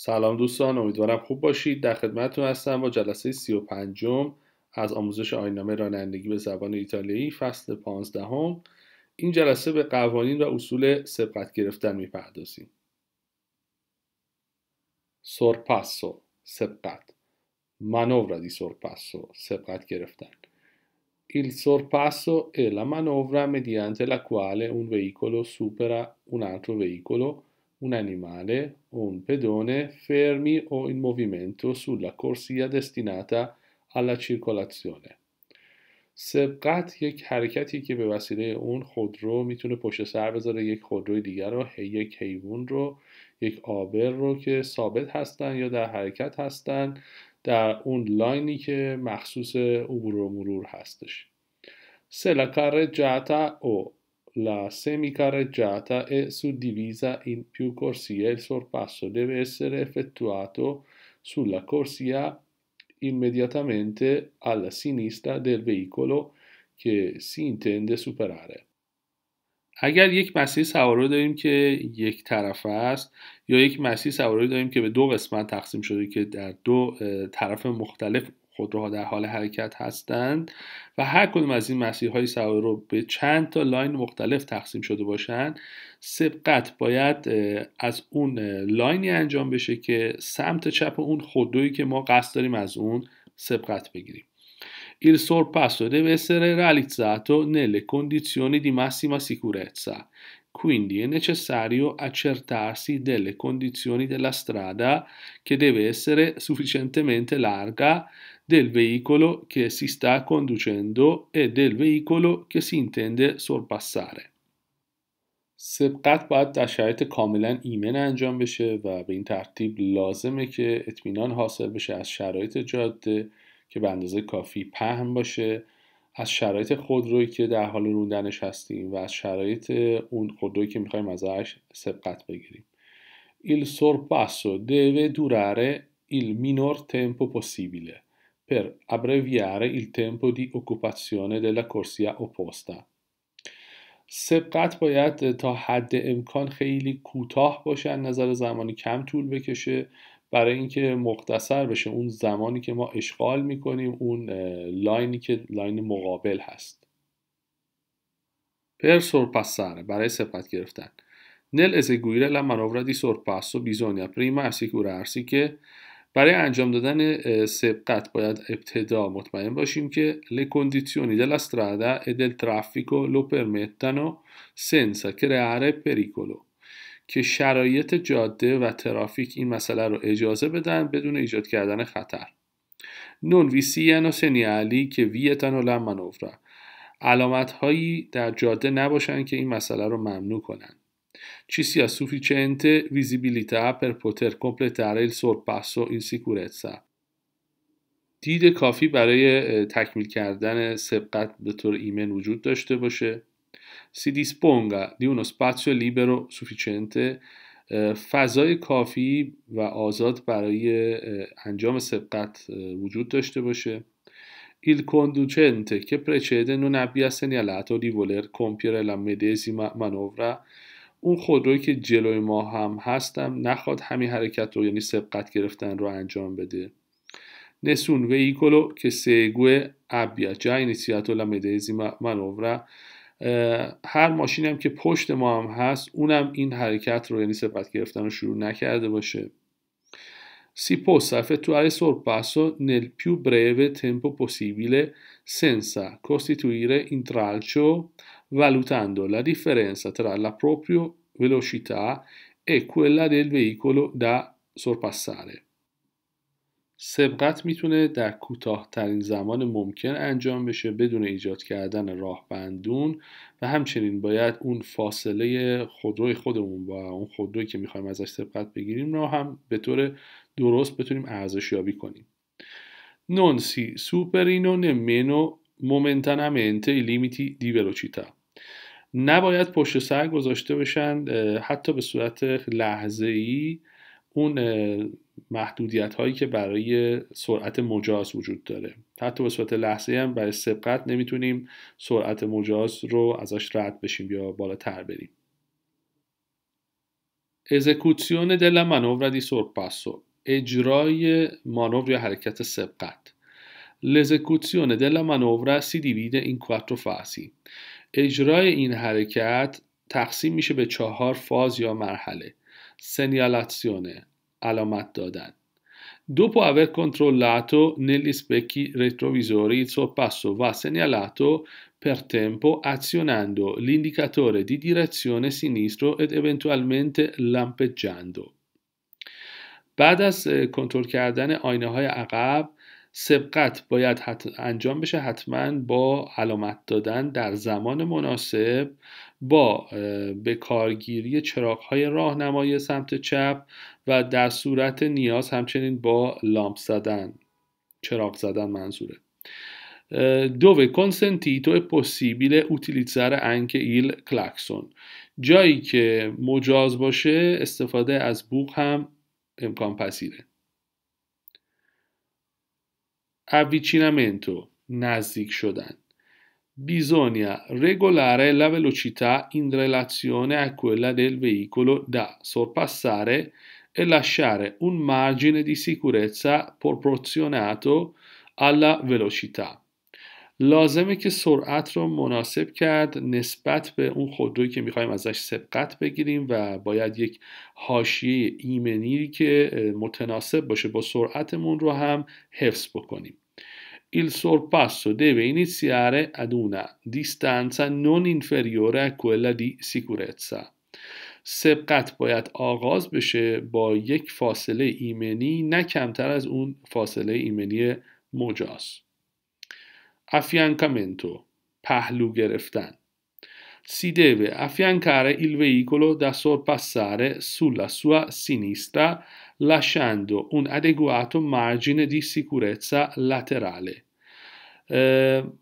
سلام دوستان امیدوارم خوب باشید در خدمتتون هستم با جلسه 35 از آموزش آینامه رانندگی به زبان ایتالیایی فصل پانزدهم این جلسه به قوانین و اصول سبقت گرفتن میپردازیم سورپاسو سبقت مانوورا دی سورپاسو سبقت گرفتن ایل sorpasso è la manovra mediante la quale un veicolo supera un altro veicolo un animale o un pedone fermi o in movimento sulla corsia destinata alla circolazione. سبقت یک حرکتی که به وسیله اون خودرو میتونه پشت سر بذاره یک خودروی دیگر رو یک حیوان رو یک آبر رو که ثابت هستن یا در حرکت هستن در اون لاینی که مخصوص عبور و مرور هستش. سلاکار جاتا او La semicarreggiata è suddivisa in più corsie e il sorpasso deve essere effettuato sulla corsia immediatamente alla sinistra del veicolo che si intende superare اگر یک مسیر سواره داریم که یک طرف است یا یک مسیر سواره داریم که به دو قسمت تقسیم شده که در دو طرف مختلف خودروها در حال حرکت هستند و هر کدوم از این مسیرهای سواری رو به چند تا لاین مختلف تقسیم شده باشند سبقت باید از اون لاینی انجام بشه که سمت چپ اون خودرویی که ما قصد داریم از اون سبقت بگیریم Il sorpasso deve essere realizzato nelle condizioni di massima sicurezza, quindi è necessario accertarsi delle condizioni della strada che deve essere sufficientemente larga del veicolo che si sta conducendo e si intende sorpassare. سبقت باید در شرایط کاملا ایمن انجام بشه و به این ترتیب لازمه که اطمینان حاصل بشه از شرایط جاده که به اندازه کافی پهن باشه از شرایط خودرویی که در حال روندنش هستیم و از شرایط اون خودرویی که میخوایم ازش سبقت بگیریم il sorpasso deve durare il minor tempo possibile per abbreviare il tempo di occupazione della corsia opposta. سبقت باید تا حد امکان خیلی کوتاه باشه از نظر زمانی کم طول بکشه برای اینکه مختصر بشه اون زمانی که ما اشغال میکنیم اون لاینی که لاین مقابل هست پر سره برای سبقت گرفتن نل ازگویره la و di بیزونیا bisogna prima ارسی که برای انجام دادن سبقت باید ابتدا مطمئن باشیم که le condizioni della strada e del traffico lo permettano senza creare pericolo که شرایط جاده و ترافیک این مسئله رو اجازه بدن بدون ایجاد کردن خطر non vi siano segnali che vietano la manovra علامت هایی در جاده نباشند که این مسئله رو ممنوع کنند ci sia sufficiente visibilità per poter completare il sorpasso in sicurezza. دید کافی برای تکمیل کردن سبقت به طور ایمن وجود داشته باشه si disponga di uno spazio libero sufficiente فضای کافی و آزاد برای انجام سبقت وجود داشته باشه il conducente che precede non abbia segnalato di voler compiere la medesima manovra اون خودروی که جلوی ما هم هستم نخواد همین حرکت رو یعنی سبقت گرفتن رو انجام بده نسون ویکولو که سیگوه ابیا جا اینیسیات و لمدهزی هر ماشینی هم که پشت ما هم هست اونم این حرکت رو یعنی سبقت گرفتن رو شروع نکرده باشه سی پوسفه تو اره سورپاسو نل پیو بریوه تمپو پوسیبیل سنسا کستیتویره این valutando la differenza tra la propria velocità e quella del veicolo da sorpassare. سبقت میتونه در کوتاهترین زمان ممکن انجام بشه بدون ایجاد کردن راه بندون و همچنین باید اون فاصله خودروی خودمون با اون خودرویی که میخوایم ازش سبقت بگیریم رو هم به طور درست بتونیم ارزشیابی کنیم Non si superino nemmeno momentaneamente i limiti velocità نباید پشت سر گذاشته بشن حتی به صورت لحظه ای اون محدودیت هایی که برای سرعت مجاز وجود داره حتی به صورت لحظه هم برای سبقت نمیتونیم سرعت مجاز رو ازش رد بشیم یا بالاتر بریم ازکوسیون دل مانور دی سورپاسو اجرای مانور یا حرکت سبقت لزکوتسیون دل منور سی دیویده این کواترو اجرای این حرکت تقسیم میشه به چهار فاز یا مرحله سنیالاتسیونه علامت دادن دو پو اول لاتو نلیس بکی ریترو و سنیالاتو پر تیمپو اتسیوناندو لیندیکاتور دی دیرکسیون سینیسترو ات ایونتوالمنت لامپجاندو بعد از کنترل کردن آینه های عقب سبقت باید انجام بشه حتما با علامت دادن در زمان مناسب با به کارگیری چراغ های راهنمایی سمت چپ و در صورت نیاز همچنین با لامپ زدن چراغ زدن منظوره dove کنسنتیتو è اوتیلیتزر انک ایل il جایی که مجاز باشه استفاده از بوغ هم امکان پذیره avvicinamento نزدیک shodan. Bisogna regolare la velocità in relazione a quella del veicolo da sorpassare e lasciare un margine di sicurezza proporzionato alla velocità. لازمه که سرعت رو مناسب کرد نسبت به اون خودرویی که میخوایم ازش سبقت بگیریم و باید یک حاشیه ایمنی که متناسب باشه با سرعتمون رو هم حفظ بکنیم Il sorpasso deve iniziare ad una distanza non inferiore a quella di sicurezza. سبقت باید آغاز بشه با یک فاصله ایمنی نه کمتر از اون فاصله ایمنی مجاز. affiancamento, pahlu gereftan. Si deve affiancare il veicolo da sorpassare sulla sua sinistra lasciando un adeguato margine di sicurezza laterale.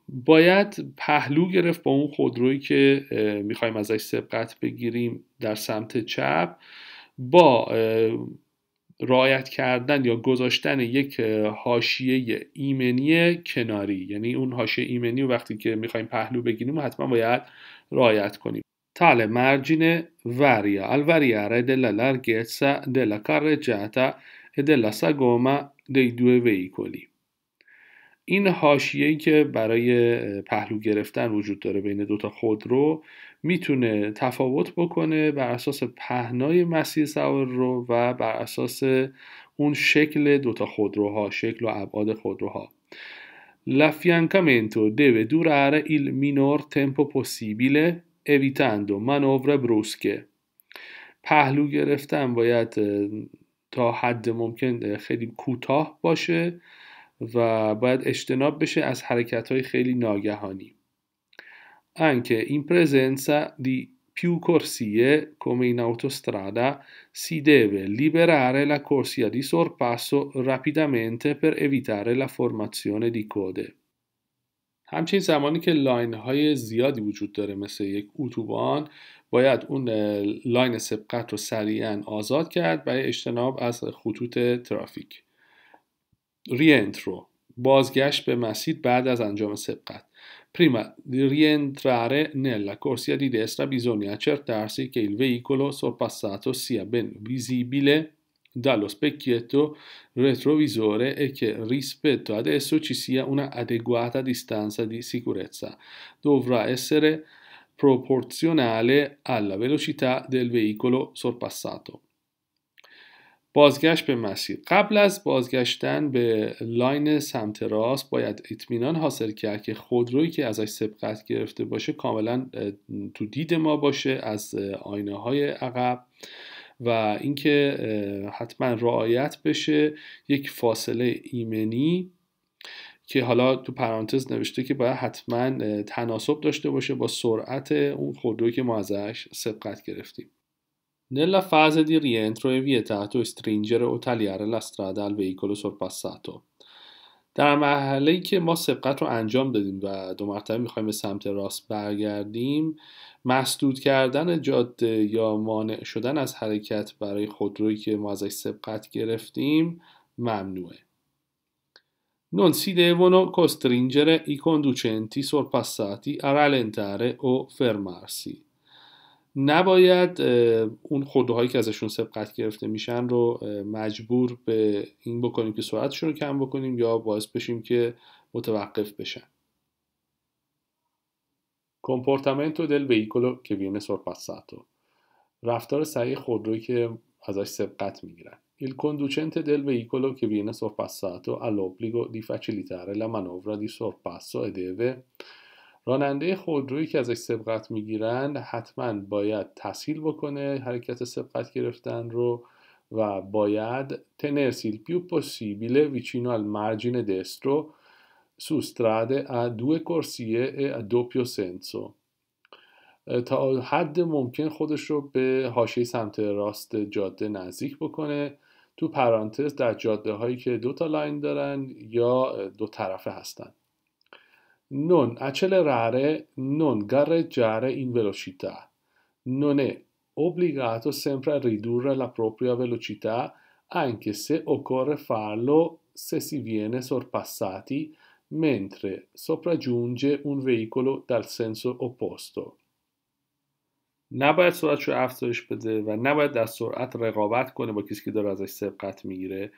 باید پهلو گرفت با اون خودرویی که میخوایم ازش سبقت بگیریم در سمت چپ با رعایت کردن یا گذاشتن یک حاشیه ایمنی کناری یعنی اون حاشیه ایمنی و وقتی که میخوایم پهلو بگیریم حتما باید رعایت کنیم tale مرجین varia al دل della larghezza della carreggiata e della sagoma dei due veicoli. این حاشیه‌ای که برای پهلو گرفتن وجود داره بین دوتا خودرو میتونه تفاوت بکنه بر اساس پهنای مسیر سوار رو و بر اساس اون شکل دوتا خودروها شکل و ابعاد خودروها L'affiancamento deve durare ایل مینور تمپو possibile evitando manovre بروسکه. پهلو گرفتن باید تا حد ممکن خیلی کوتاه باشه و باید اجتناب بشه از حرکت های خیلی ناگهانی. anche in presenza di più corsie, come in autostrada, si deve liberare la corsia di sorpasso rapidamente per evitare la formazione di code. همچنین زمانی که لاین های زیادی وجود داره مثل یک اتوبان باید اون لاین سبقت رو سریعا آزاد کرد برای اجتناب از خطوط ترافیک ریانترو بازگشت به مسیر بعد از انجام سبقت Prima di rientrare nella corsia di destra bisogna accertarsi che il veicolo sorpassato sia ben visibile dallo specchietto retrovisore e che rispetto ad esso ci sia una adeguata distanza di sicurezza. Dovrà essere proporzionale alla velocità del veicolo sorpassato. بازگشت به مسیر قبل از بازگشتن به لاین سمت راست باید اطمینان حاصل کرد که خودرویی که ازش سبقت گرفته باشه کاملا تو دید ما باشه از آینه های عقب و اینکه حتما رعایت بشه یک فاصله ایمنی که حالا تو پرانتز نوشته که باید حتما تناسب داشته باشه با سرعت اون خودرویی که ما ازش سبقت گرفتیم Nella fase di rientro è vietato stringere o tagliare la strada al veicolo sorpassato. در محله ای که ما سبقت رو انجام دادیم و دو مرتبه میخوایم به سمت راست برگردیم مسدود کردن جاده یا مانع شدن از حرکت برای خودرویی که ما ازش سبقت گرفتیم ممنوعه Non si devono costringere i conducenti sorpassati a rallentare o fermarsi. نباید اون خودروهایی که ازشون سبقت گرفته میشن رو مجبور به این بکنیم که سرعتشون رو کم بکنیم یا باعث بشیم که متوقف بشن و دل ویکولو که viene سورپاساتو رفتار سعی خودرویی که ازش سبقت میگیرن Il conducente del veicolo che viene sorpassato ha l'obbligo di facilitare la manovra di sorpasso e deve راننده خودرویی که ازش سبقت میگیرند حتما باید تسهیل بکنه حرکت سبقت گرفتن رو و باید تنرسیل پیو più possibile vicino al margine destro su strade a سنسو تا حد ممکن خودش رو به حاشیه سمت راست جاده نزدیک بکنه تو پرانتز در جاده هایی که دو تا لاین دارن یا دو طرفه هستند non accelerare, non gareggiare in velocità. Non è obbligato sempre a ridurre la propria velocità, anche se occorre farlo se si viene sorpassati mentre sopraggiunge un veicolo dal senso opposto. نباید سرعتش رو افزایش بده و نباید در سرعت رقابت کنه با کسی که داره ازش سبقت میگیره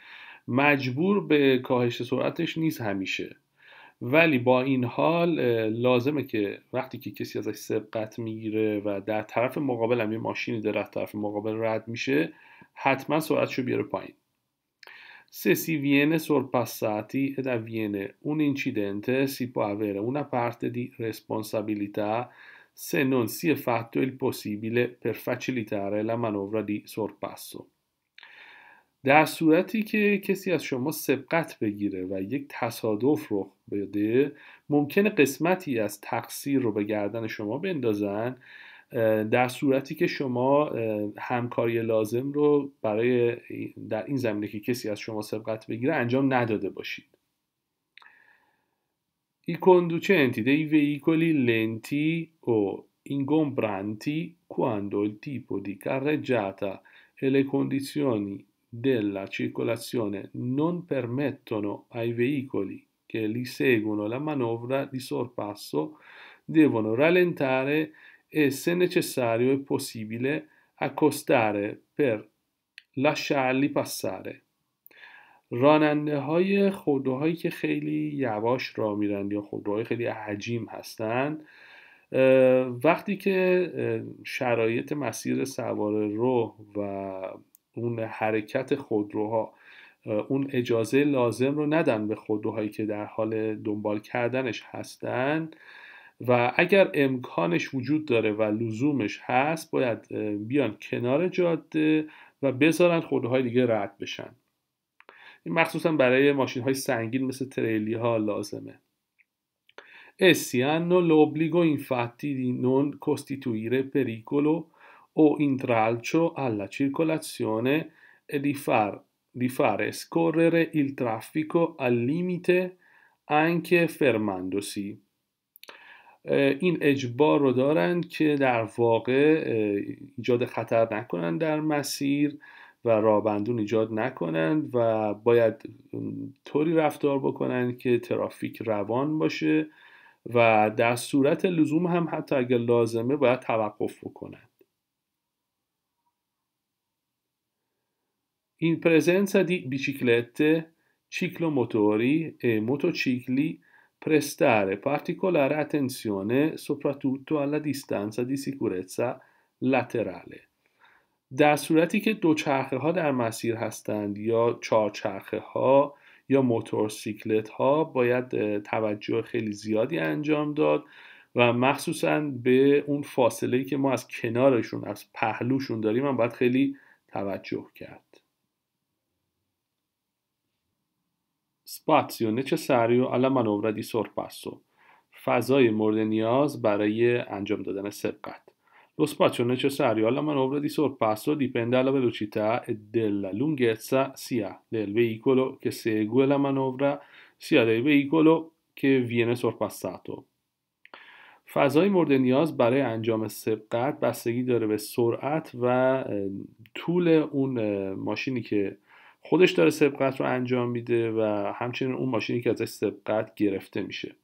مجبور به کاهش سرعتش نیست همیشه ولی با این حال لازمه که وقتی که کسی ازش سبقت میگیره و در طرف مقابل هم یه ماشینی در طرف مقابل رد میشه حتما سرعتشو بیاره پایین se si viene sorpassati ed avviene un incidente si può avere una parte di responsabilità se non si è fatto il possibile per facilitare la manovra di sorpasso. در صورتی که کسی از شما سبقت بگیره و یک تصادف رخ بده ممکن قسمتی از تقصیر رو به گردن شما بندازن در صورتی که شما همکاری لازم رو برای در این زمینه که کسی از شما سبقت بگیره انجام نداده باشید ای کندوچه dei veicoli lenti لنتی ingombranti quando il tipo di carreggiata e le della circolazione non permettono ai veicoli che li seguono la manovra di sorpasso, devono rallentare e se necessario e possibile accostare per lasciarli passare. راننده های خودروهایی که خیلی یواش را میرن یا خودروهای خیلی عجیم هستن وقتی که شرایط مسیر سواره رو و اون حرکت خودروها اون اجازه لازم رو ندن به خودروهایی که در حال دنبال کردنش هستن و اگر امکانش وجود داره و لزومش هست باید بیان کنار جاده و بذارن خودروهای دیگه رد بشن این مخصوصا برای ماشین های سنگین مثل تریلی ها لازمه essi hanno l'obbligo infatti di non costituire pericolo o intralcio alla circolazione e di, far, di fare scorrere il traffico al limite anche fermandosi. این اجبار رو دارند که در واقع ایجاد خطر نکنند در مسیر و رابندون ایجاد نکنند و باید طوری رفتار بکنند که ترافیک روان باشه و در صورت لزوم هم حتی اگر لازمه باید توقف بکنند این presenza di biciclette, ciclomotori e motocicli prestare particolare attenzione soprattutto alla distanza di سیکورتسا laterale. در صورتی که دوچرخه ها در مسیر هستند یا چهارچرخه ها یا موتورسیکلت ها باید توجه خیلی زیادی انجام داد و مخصوصا به اون فاصله که ما از کنارشون از پهلوشون داریم هم باید خیلی توجه کرد spazio necessario alla manovra di sorpasso فضای مورد نیاز برای انجام دادن سبقت Lo spazio necessario alla manovra di sorpasso dipende dalla velocità e della lunghezza sia del veicolo che segue la manovra sia del veicolo che viene سرپاساتو فضای مورد نیاز برای انجام سبقت بستگی داره به سرعت و طول اون ماشینی که خودش داره سبقت رو انجام میده و همچنین اون ماشینی که ازش سبقت گرفته میشه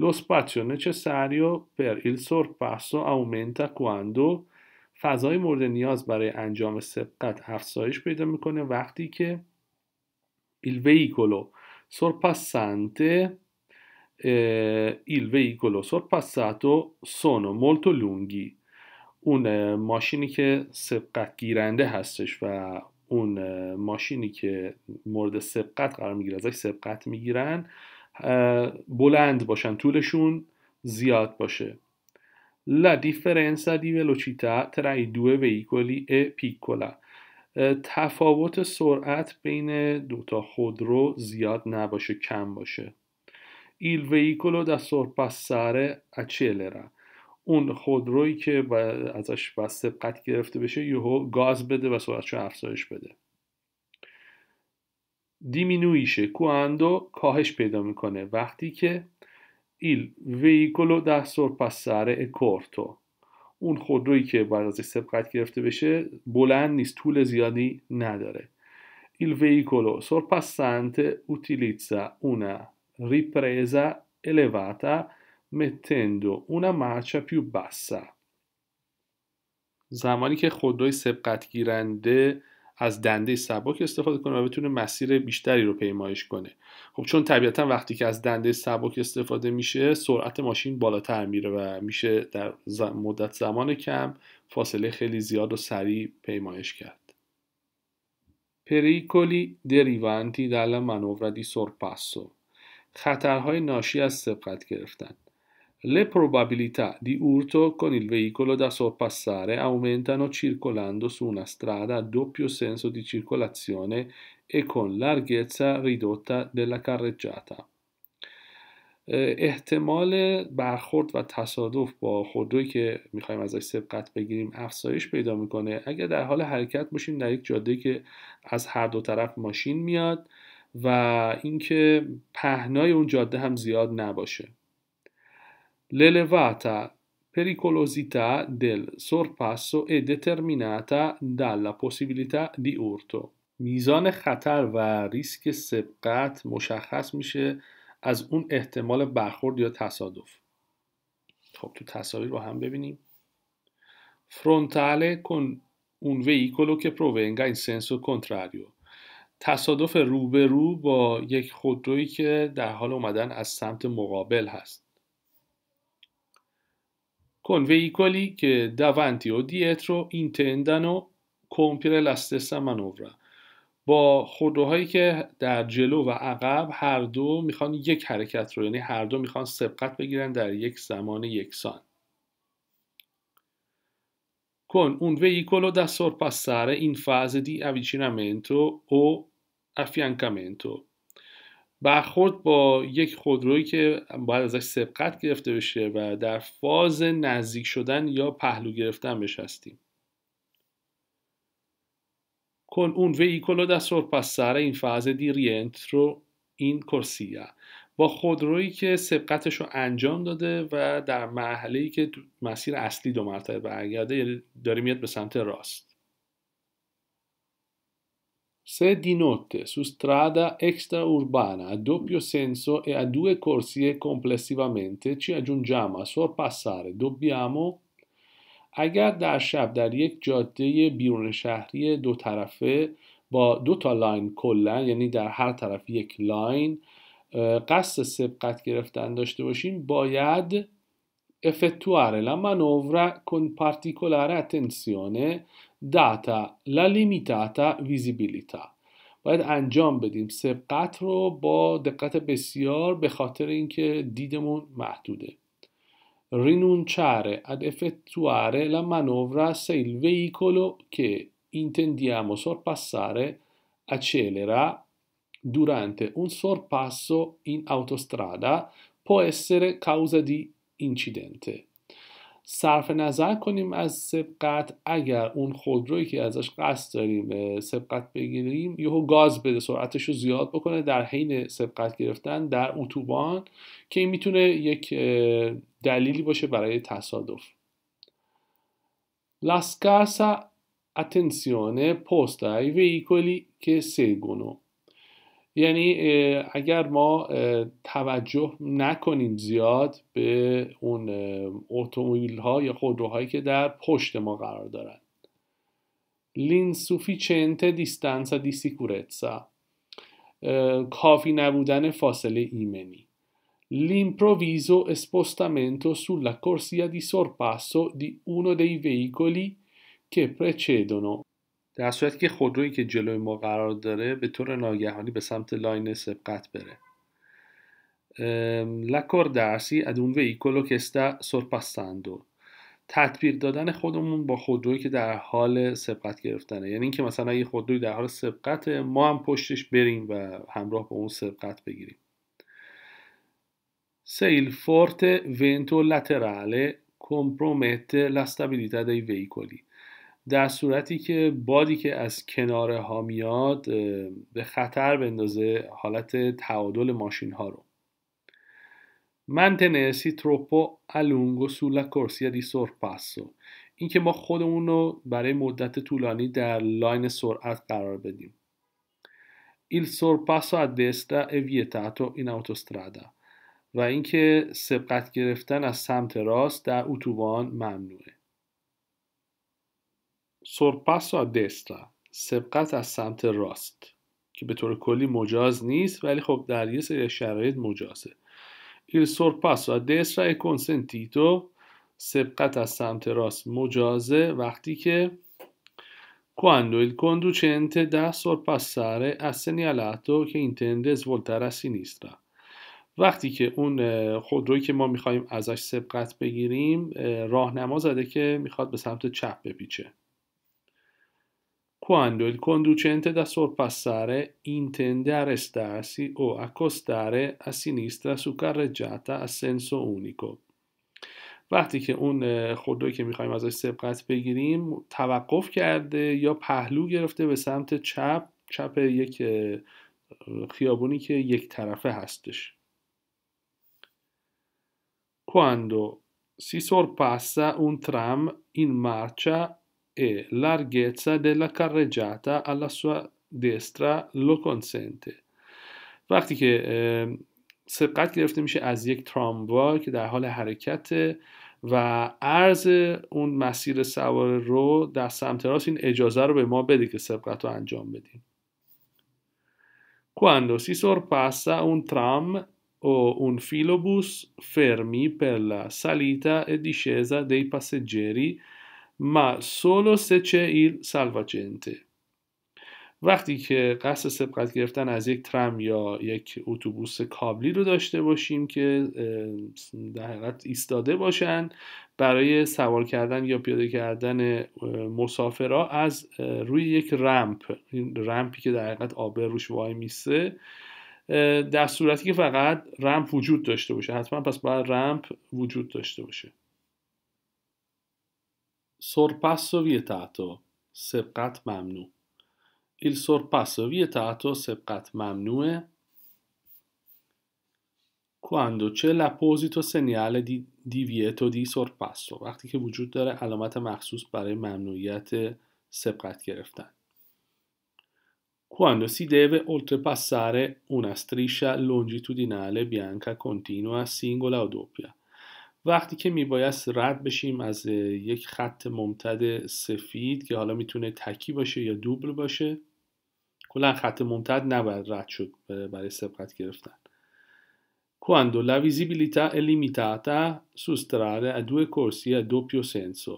Lo spazio necessario per il sorpasso اومنتا quando فضای مورد نیاز برای انجام سبقت افزایش پیدا میکنه وقتی که il veicolo sorpassante ایل ویکولو veicolo sorpassato sono molto اون ماشینی که سبقت گیرنده هستش و اون ماشینی که مورد سبقت قرار میگیره ازش سبقت میگیرن بلند باشن طولشون زیاد باشه لا دیفرنسا دی ولوچیتا ترا ای دو ویکولی پیکولا تفاوت سرعت بین دوتا خودرو زیاد نباشه کم باشه. ایل ویکولو دا سورپاساره اچلرا اون خودرویی که ازش بسته قطع گرفته بشه یهو گاز بده و سرعتش افزایش بده دیمینویشه کواندو کاهش پیدا میکنه وقتی که ایل ویکولو ده سرپسره کورتو اون خودرویی که بعد ازش سبقت گرفته بشه بلند نیست طول زیادی نداره ایل ویکولو سرپسنت اوتیلیتزا اونا ریپرزا الیواتا mettendo una marcia più bassa زمانی که خودروی سبقت گیرنده از دنده سبک استفاده کنه و بتونه مسیر بیشتری رو پیمایش کنه خب چون طبیعتا وقتی که از دنده سبک استفاده میشه سرعت ماشین بالاتر میره و میشه در مدت زمان کم فاصله خیلی زیاد و سریع پیمایش کرد پریکولی دریوانتی دل منوردی سرپاسو خطرهای ناشی از سبقت گرفتن Le probabilità di urto con il veicolo da sorpassare aumentano circolando su una strada a doppio senso di circolazione e con larghezza ridotta della carreggiata. Eh, احتمال برخورد و تصادف با خودرویی که میخوایم ازش سبقت بگیریم افزایش پیدا میکنه اگر در حال حرکت باشیم در یک جاده که از هر دو طرف ماشین میاد و اینکه پهنای اون جاده هم زیاد نباشه L'elevata pericolosità del sorpasso è determinata dalla possibilità di urto. میزان خطر و ریسک سبقت مشخص میشه از اون احتمال برخورد یا تصادف خب تو تصاویر با هم ببینیم فرونتاله کن اون ویکولو که provenga این سنسو کنتراریو تصادف روبرو با یک خودرویی که در حال اومدن از سمت مقابل هست con veicoli che davanti o dietro intendano compiere la stessa manovra با خودروهایی که در جلو و عقب هر دو میخوان یک حرکت رو یعنی هر دو میخوان سبقت بگیرن در یک زمان یکسان con un veicolo da sorpassare in fase di avvicinamento o affiancamento برخورد با یک خودرویی که باید ازش سبقت گرفته بشه و در فاز نزدیک شدن یا پهلو گرفتن بهش هستیم con un veicolo da sorpassare این فاز di rientro این کرسیه با خودرویی که سبقتش رو انجام داده و در محلهی که مسیر اصلی دو مرتبه برگرده یعنی داره میاد به سمت راست Se di notte su strada extraurbana a doppio senso e a due corsie complessivamente ci aggiungiamo a sorpassare dobbiamo اگر در شب در یک جاده بیرون شهری دو طرفه با دو تا line کلا یعنی در هر طرف یک لاین قصد سبقت گرفتن داشته باشیم باید effettuare la manovra con particolare attenzione data la limitata ویزیبیلیتا باید انجام بدیم سبقت رو با دقت بسیار به خاطر اینکه دیدمون محدوده rinunciare ad effettuare la manovra se il veicolo che intendiamo sorpassare accelera durante un sorpasso in autostrada può essere causa di incidente. صرف نظر کنیم از سبقت اگر اون خودرویی که ازش قصد داریم سبقت بگیریم یهو گاز بده سرعتش رو زیاد بکنه در حین سبقت گرفتن در اتوبان که این میتونه یک دلیلی باشه برای تصادف La اتنسیونه پوستای posta ai veicoli che seguono یعنی اگر ما توجه نکنیم زیاد به اون اتومبیل ها یا خودروهایی که در پشت ما قرار دارن لینسوفیچنت دیستانس دی سیکورتسا کافی نبودن فاصله ایمنی پروویزو spostamento sulla corsia دی sorpasso دی uno دی veicoli که precedono در صورت که خودرویی که جلوی ما قرار داره به طور ناگهانی به سمت لاین سبقت بره. لکر ad un veicolo che sta تطبیق دادن خودمون با خودرویی که در حال سبقت گرفتنه یعنی اینکه مثلا یه خودروی در حال سبقت ما هم پشتش بریم و همراه با اون سبقت بگیریم Se il forte vento laterale compromette la stabilità در صورتی که بادی که از کناره ها میاد به خطر بندازه حالت تعادل ماشین ها رو منتنسی تروپو تروپو سولا کورسیا دی سورپاسو. این اینکه ما خودمون رو برای مدت طولانی در لاین سرعت قرار بدیم ایل سورپاسو a destra è vietato این autostrada و اینکه سبقت گرفتن از سمت راست در اتوبان ممنوعه سرپاسو دسترا سبقت از سمت راست که به طور کلی مجاز نیست ولی خب در یه سری شرایط مجازه ایل سرپاسو ا دسترا ای کنسنتیتو سبقت از سمت راست مجازه وقتی که quando il conducente da از از که که intende وقتی که اون خودرویی که ما میخواییم ازش سبقت بگیریم راهنما زده که میخواد به سمت چپ بپیچه quando il conducente da sorpassare intende arrestarsi o accostare a sinistra su carreggiata a senso unico. وقتی که اون خودروی که میخوایم ازش سبقت بگیریم توقف کرده یا پهلو گرفته به سمت چپ چپ یک خیابونی که یک طرفه هستش quando si sorpassa un tram in marcia e larghezza della carreggiata alla sua destra lo consente وقتی که سبقت گرفته میشه از یک تراموا که در حال حرکت و عرض اون مسیر سوار رو در سمت راست این اجازه رو به ما بده که سبقت رو انجام بدیم quando si sorpassa un tram o un filobus fermi per la salita e discesa dei passeggeri ma solo se c'è il salvagente وقتی که قصد سبقت گرفتن از یک ترم یا یک اتوبوس کابلی رو داشته باشیم که در حقیقت ایستاده باشن برای سوار کردن یا پیاده کردن مسافرها از روی یک رمپ این رمپی که در حقیقت آبر روش وای میسه در صورتی که فقط رمپ وجود داشته باشه حتما پس باید رمپ وجود داشته باشه Sorpasso vietato, sebqat mamnu. Il sorpasso vietato, sebqat mamnu, è quando c'è l'apposito segnale di divieto di sorpasso. وقتی که وجود داره علامت مخصوص برای ممنوعیت سبقت گرفتن. Quando si deve oltrepassare una striscia longitudinale bianca continua, singola o doppia. وقتی که میبایست رد بشیم از یک خط ممتد سفید که حالا میتونه تکی باشه یا دوبل باشه کلا خط ممتد نباید رد شد برای سبقت گرفتن quando la visibilità è limitata strade a due corsie a doppio senso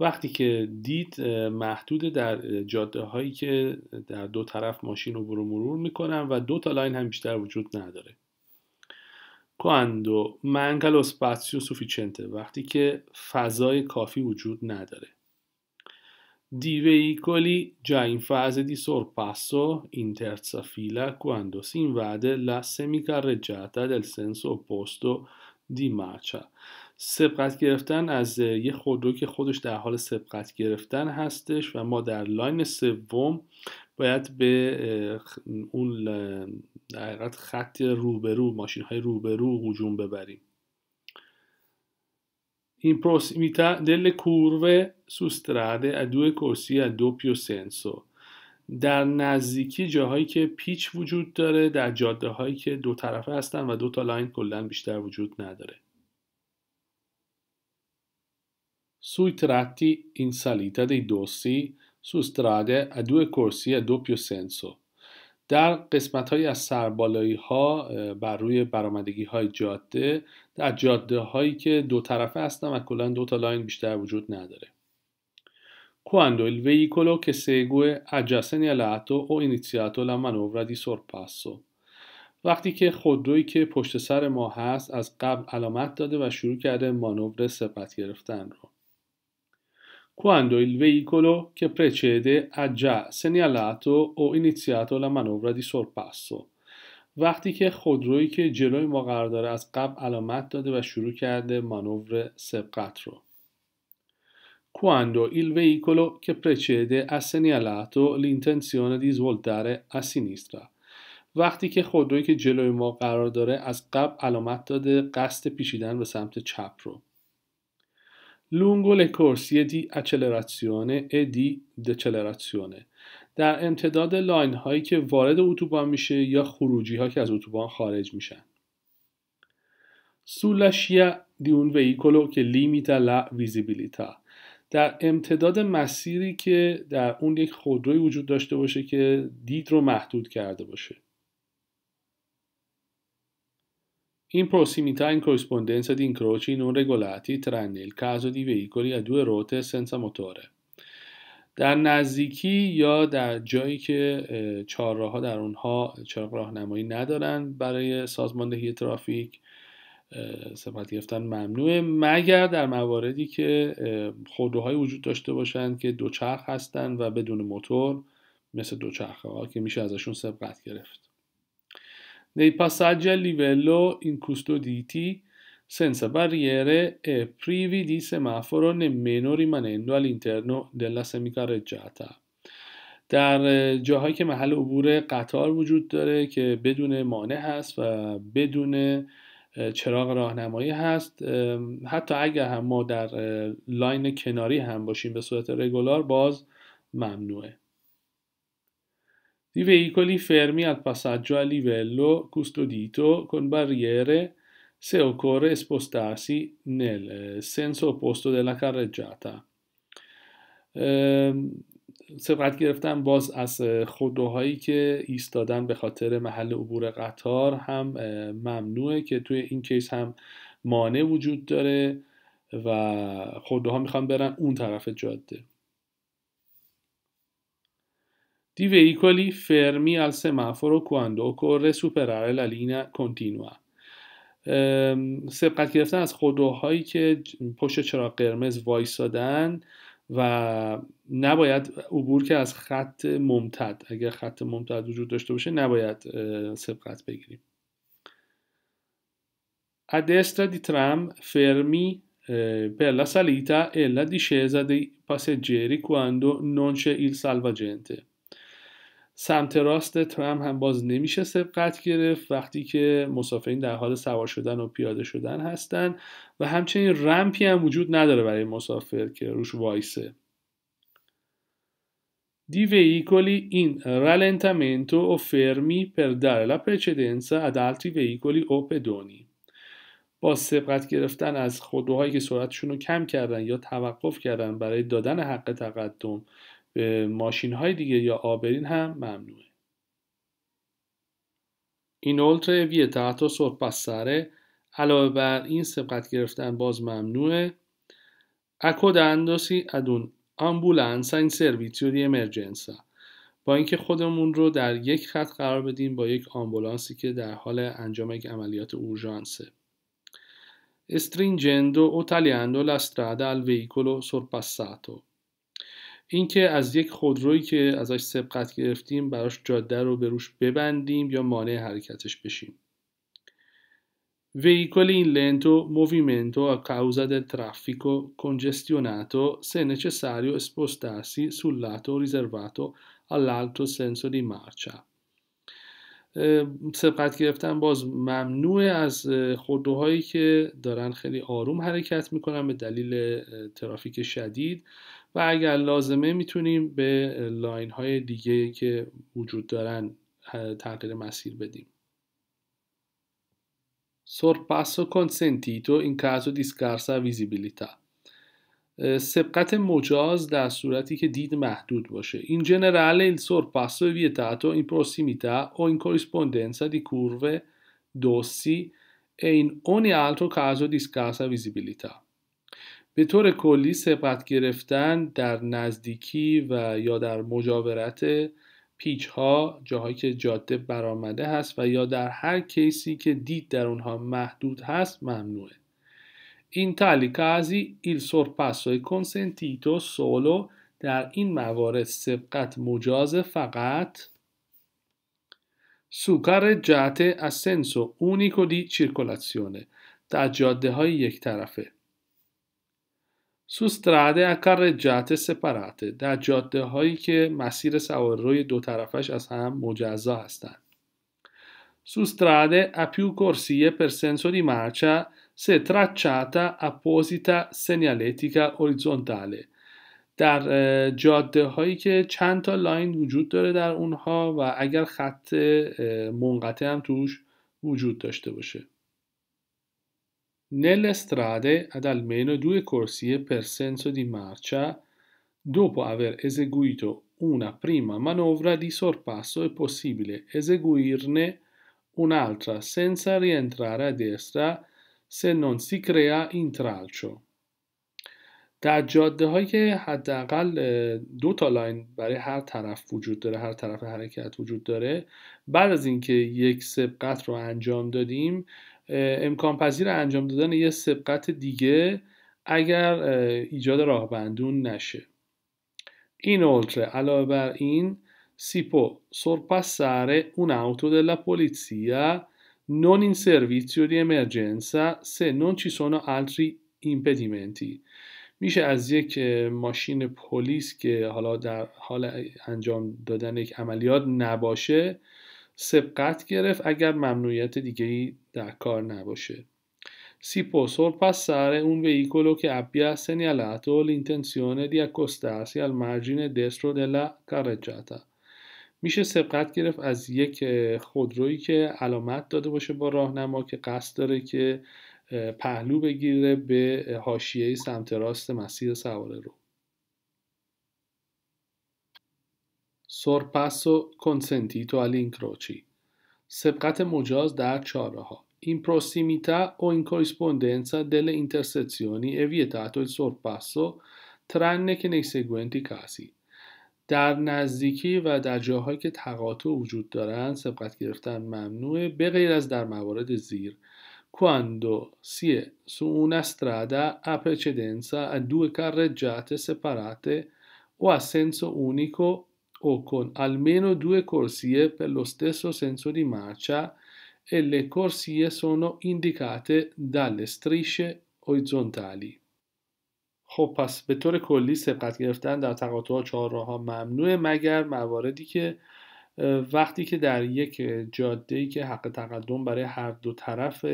وقتی که دید محدود در جاده هایی که در دو طرف ماشین رو برو مرور میکنن و دو تا لاین هم بیشتر وجود نداره quando manca lo spazio sufficiente وقتی که فضای کافی وجود نداره di veicoli già in fase di sorpasso in terza fila quando si invade la semicarreggiata del senso opposto di marcia سبقت گرفتن از یه خودرو که خودش در حال سبقت گرفتن هستش و ما در لاین سوم باید به اون در خط روبرو ماشین های روبرو هجوم ببریم این پروسیمیتا دل curve سوستراده strade a due corsie a در نزدیکی جاهایی که پیچ وجود داره در جاده هایی که دو طرفه هستن و دو تا لاین کلا بیشتر وجود نداره سوی tratti این salita dei su strade a due corsi در قسمت های از سربالایی ها بر روی برامدگی های جاده در جاده هایی که دو طرفه هستن و کلا دو تا لاین بیشتر وجود نداره Quando il که che segue ha già segnalato o iniziato وقتی که خودرویی که پشت سر ما هست از قبل علامت داده و شروع کرده مانور سپت گرفتن رو quando il veicolo che precede ha già segnalato o iniziato la manovra di sorpasso. وقتی که خودرویی که جلوی ما قرار داره از قبل علامت داده و شروع کرده مانور سبقت رو quando il veicolo che precede ha segnalato l'intenzione di svoltare a sinistra وقتی که خودرویی که جلوی ما قرار داره از قبل علامت داده قصد پیچیدن به سمت چپ رو le corsie di accelerazione e di decelerazione در امتداد لاین هایی که وارد اتوبان میشه یا خروجی ها که از اتوبان خارج میشن sulla scia di un veicolo che limita la در امتداد مسیری که در اون یک خودروی وجود داشته باشه که دید رو محدود کرده باشه in prossimità in corrispondenza di incroci non regolati tranne il caso di veicoli a due ruote senza موتوره در نزدیکی یا در جایی که چهارراه در اونها چراغ راهنمایی ندارن برای سازماندهی ترافیک سبقت گرفتن ممنوعه مگر در مواردی که eh, خودروهایی وجود داشته باشند که دوچرخ هستند و بدون موتور مثل دوچرخه ها که میشه ازشون سبقت گرفت Nei passaggi a livello incustoditi senza barriere e privi di semaforo nemmeno rimanendo all'interno della semicarreggiata. در جاهایی که محل عبور قطار وجود داره که بدون مانع هست و بدون چراغ راهنمایی هست حتی اگر هم ما در لاین کناری هم باشیم به صورت رگولار باز ممنوعه di veicoli fermi al passaggio a livello custodito con barriere se occorre spostarsi nel eh, senso opposto della carreggiata. Ehm, گرفتم باز از eh, خودروهایی که ایستادن به خاطر محل عبور قطار هم eh, ممنوعه که توی این کیس هم مانع وجود داره و خودروها میخوان برن اون طرف جاده di veicoli fermi al semaforo quando occorre superare la linea continua. سبقت گرفتن از خودروهایی که پشت چراغ قرمز وایسادن و نباید عبور که از خط ممتد اگر خط ممتد وجود داشته باشه نباید سبقت بگیریم A destra di tram fermi per la salita e la discesa dei passeggeri quando non c'è il salvagente. سمت راست ترام هم باز نمیشه سبقت گرفت وقتی که مسافرین در حال سوار شدن و پیاده شدن هستند و همچنین رمپی هم وجود نداره برای مسافر که روش وایسه دی ویکولی این رالنتامنتو و فرمی پر dare ادالتی precedenza ad با سبقت گرفتن از خودروهایی که سرعتشون رو کم کردن یا توقف کردن برای دادن حق تقدم به ماشین های دیگه یا آبرین هم ممنوعه inoltre ویتاتو سرپستره علاوه بر این سبقت گرفتن باز ممنوعه اکود اندوسی ادون این این سرویتیو دی با اینکه خودمون رو در یک خط قرار بدیم با یک آمبولانسی که در حال انجام یک عملیات اورژانسه استرینجندو o tagliando la strada al اینکه از یک خودرویی که ازش سبقت گرفتیم براش جاده رو به روش ببندیم یا مانع حرکتش بشیم veicoli این لنتو movimento a causa del traffico congestionato se necessario spostarsi sul lato riservato all'altro senso di marcia. سبقت گرفتن باز ممنوع از خودروهایی که دارن خیلی آروم حرکت میکنن به دلیل ترافیک شدید و اگر لازمه میتونیم به لاین های دیگه که وجود دارن تغییر مسیر بدیم سرپاسو کنسنتیتو این کازو دیسکارسا ویزیبیلیتا سبقت مجاز در صورتی که دید محدود باشه این جنرال این سرپاسو ویتاتو این پروسیمیتا و این کوریسپوندنسا دی کورو دوسی این اونی آلتو کازو دیسکارسا ویزیبیلیتا به طور کلی سبقت گرفتن در نزدیکی و یا در مجاورت پیچ ها جاهایی که جاده برآمده هست و یا در هر کیسی که دید در اونها محدود هست ممنوعه این tali casi ایل sorpasso کنسنتیتو سولو در این موارد سبقت مجاز فقط سوکر carreggiate a senso unico دی circolazione در جاده های یک طرفه سوستراده استراده a carreggiate در جاده هایی که مسیر روی دو طرفش از هم مجزا هستند سوستراده اپیو ا پیو کورسیه پر سنسو دی مارچا در جاده هایی که چند تا لاین وجود داره در اونها و اگر خط منقطع هم توش وجود داشته باشه nelle strade ad almeno due corsie per senso di marcia dopo aver eseguito una prima manovra di sorpasso è possibile eseguirne un'altra senza rientrare a destra se non si crea intralcio در جاده هایی که حداقل دو تا لاین برای هر طرف وجود داره هر طرف حرکت وجود داره بعد از اینکه یک سبقت رو انجام دادیم امکان پذیر انجام دادن یه سبقت دیگه اگر ایجاد راهبندون نشه این اولتره علاوه بر این سیپو سره اون اوتو della polizia نون این servizio دی امرجنسا سه نون ci sono altri impedimenti میشه از یک ماشین پلیس که حالا در حال انجام دادن یک عملیات نباشه سبقت گرفت اگر ممنوعیت دیگه ای در کار نباشه پوسور پس سر اون veicolo که abbia segnalato l'intenzione di accostarsi al margine destro della carreggiata. میشه سبقت گرفت از یک خودرویی که علامت داده باشه با راهنما که قصد داره که پهلو بگیره به حاشیه سمت راست مسیر سواره رو سرپس consentito agli incroci. Separate مجاز در چاره ها. In prossimità o in corrispondenza delle intersezioni è vietato il sorpasso tranne che nei seguenti casi. در نزدیکی و در جاهایی که تقاطع وجود دارند سبقت گرفتن ممنوعه به غیر از در موارد زیر quando si è su una strada a precedenza a due carreggiate separate o a senso unico o con almeno due corsie per lo stesso senso di marcia e le corsie sono indicate dalle strisce orizzontali. خب پس به طور کلی سبقت گرفتن در تقاطع راه ها ممنوعه مگر مواردی که وقتی که در یک جاده ای که حق تقدم برای هر دو طرف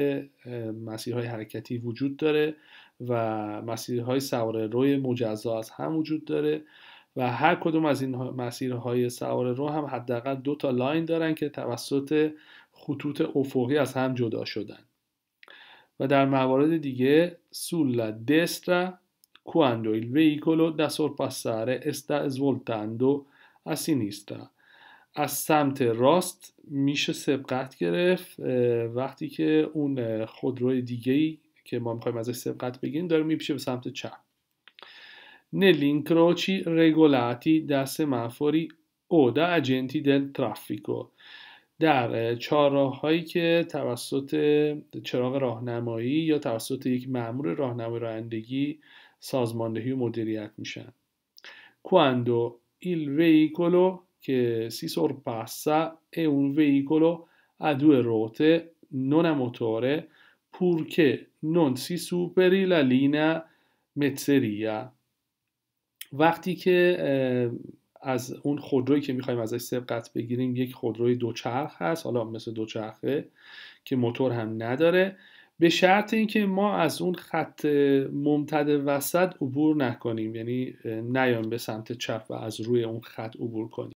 مسیرهای حرکتی وجود داره و مسیرهای سوار روی مجزا از هم وجود داره و هر کدوم از این مسیرهای سوار رو هم حداقل دو تا لاین دارن که توسط خطوط افقی از هم جدا شدن و در موارد دیگه سولا دسترا کواندویل ایل ویکولو دا سورپاساره sta استا از سمت راست میشه سبقت گرفت وقتی که اون خودروی دیگه‌ای که ما میخوایم ازش سبقت بگیریم داره میپیشه به سمت چپ negli incroci regolati da semafori o در اجنتی دل ترافیکو در چهارراههایی که توسط چراغ راهنمایی یا توسط یک مأمور راهنمای رانندگی سازماندهی و مدیریت میشن quando il veicolo che si sorpassa è un veicolo a due ruote non a motore purché non si superi la linea mezzeria وقتی که از اون خودرویی که میخوایم ازش سبقت بگیریم یک خودروی دوچرخ هست حالا مثل دوچرخه که موتور هم نداره به شرط اینکه ما از اون خط ممتد وسط عبور نکنیم یعنی نیایم به سمت چپ و از روی اون خط عبور کنیم